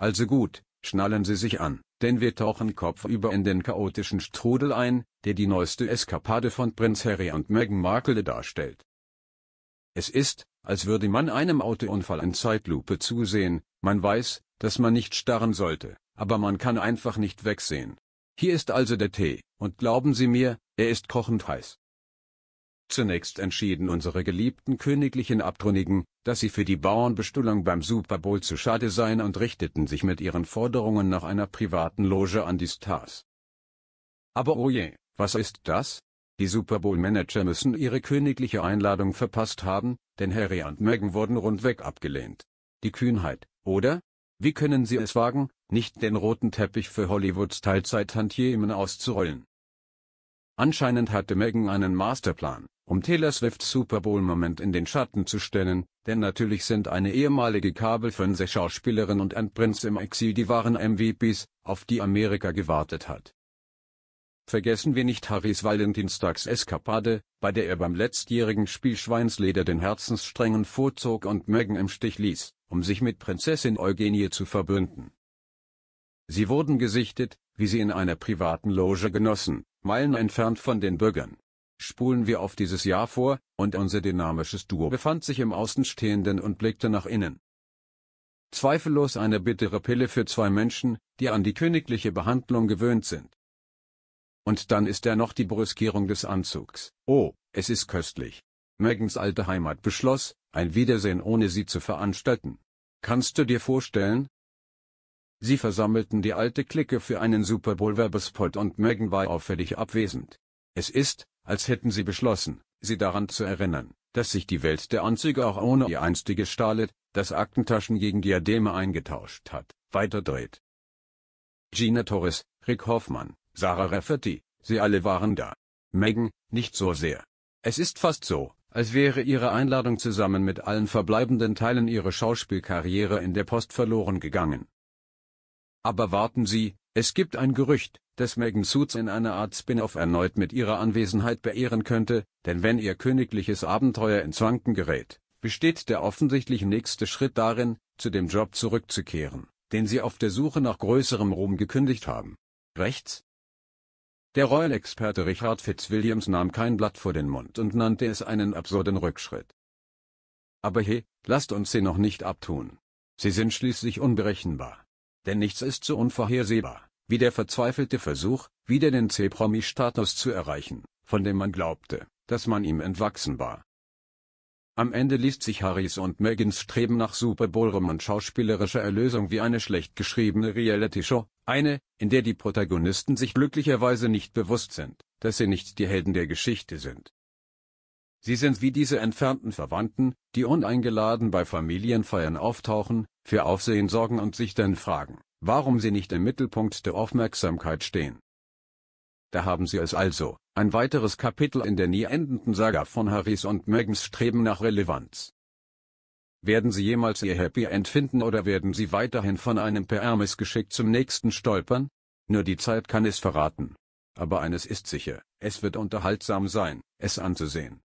Also gut, schnallen Sie sich an, denn wir tauchen kopfüber in den chaotischen Strudel ein, der die neueste Eskapade von Prinz Harry und Meghan Markle darstellt. Es ist, als würde man einem Autounfall in Zeitlupe zusehen, man weiß, dass man nicht starren sollte, aber man kann einfach nicht wegsehen. Hier ist also der Tee, und glauben Sie mir, er ist kochend heiß. Zunächst entschieden unsere geliebten königlichen Abtrünnigen, dass sie für die Bauernbestuhlung beim Super Bowl zu schade seien und richteten sich mit ihren Forderungen nach einer privaten Loge an die Stars. Aber oje, oh was ist das? Die Super Bowl-Manager müssen ihre königliche Einladung verpasst haben, denn Harry und Meghan wurden rundweg abgelehnt. Die Kühnheit, oder? Wie können sie es wagen, nicht den roten Teppich für Hollywoods Teilzeit-Tantiemen auszurollen? Anscheinend hatte Meghan einen Masterplan, um Taylor Swifts Super Bowl-Moment in den Schatten zu stellen, denn natürlich sind eine ehemalige Kabelfernsehschauspielerin und ein Prinz im Exil die wahren MVPs, auf die Amerika gewartet hat. Vergessen wir nicht Harrys Valentinstags-Eskapade, bei der er beim letztjährigen Spiel Schweinsleder den Herzenssträngen vorzog und Megan im Stich ließ, um sich mit Prinzessin Eugenie zu verbünden. Sie wurden gesichtet, wie sie in einer privaten Loge genossen, Meilen entfernt von den Bürgern. Spulen wir auf dieses Jahr vor, und unser dynamisches Duo befand sich im Außenstehenden und blickte nach innen. Zweifellos eine bittere Pille für zwei Menschen, die an die königliche Behandlung gewöhnt sind. Und dann ist da noch die Brüskierung des Anzugs. Oh, es ist köstlich. Megans alte Heimat beschloss, ein Wiedersehen ohne sie zu veranstalten. Kannst du dir vorstellen? Sie versammelten die alte Clique für einen Super Bowl-Werbespot und Megan war auffällig abwesend. Es ist, als hätten sie beschlossen, sie daran zu erinnern, dass sich die Welt der Anzüge auch ohne ihr einstiges Stahlet, das Aktentaschen gegen Diademe eingetauscht hat, weiterdreht. Gina Torres, Rick Hoffmann, Sarah Rafferty, sie alle waren da. Megan, nicht so sehr. Es ist fast so, als wäre ihre Einladung zusammen mit allen verbleibenden Teilen ihrer Schauspielkarriere in der Post verloren gegangen. Aber warten Sie, es gibt ein Gerücht, dass Megan Suits in einer Art Spin-off erneut mit ihrer Anwesenheit beehren könnte, denn wenn ihr königliches Abenteuer ins Wanken gerät, besteht der offensichtlich nächste Schritt darin, zu dem Job zurückzukehren, den sie auf der Suche nach größerem Ruhm gekündigt haben. Rechts? Der Royal-Experte Richard Fitzwilliams nahm kein Blatt vor den Mund und nannte es einen absurden Rückschritt. Aber hey, lasst uns sie noch nicht abtun. Sie sind schließlich unberechenbar. Denn nichts ist so unvorhersehbar, wie der verzweifelte Versuch, wieder den C-Promi-Status zu erreichen, von dem man glaubte, dass man ihm entwachsen war. Am Ende liest sich Harrys und Megans Streben nach Super Bowl-Ruhm und schauspielerischer Erlösung wie eine schlecht geschriebene Reality-Show, eine, in der die Protagonisten sich glücklicherweise nicht bewusst sind, dass sie nicht die Helden der Geschichte sind. Sie sind wie diese entfernten Verwandten, die uneingeladen bei Familienfeiern auftauchen, für Aufsehen sorgen und sich dann fragen, warum sie nicht im Mittelpunkt der Aufmerksamkeit stehen. Da haben sie es also, ein weiteres Kapitel in der nie endenden Saga von Harrys und Megans Streben nach Relevanz. Werden sie jemals ihr Happy End finden oder werden sie weiterhin von einem PR-Missgeschick zum nächsten stolpern? Nur die Zeit kann es verraten. Aber eines ist sicher, es wird unterhaltsam sein, es anzusehen.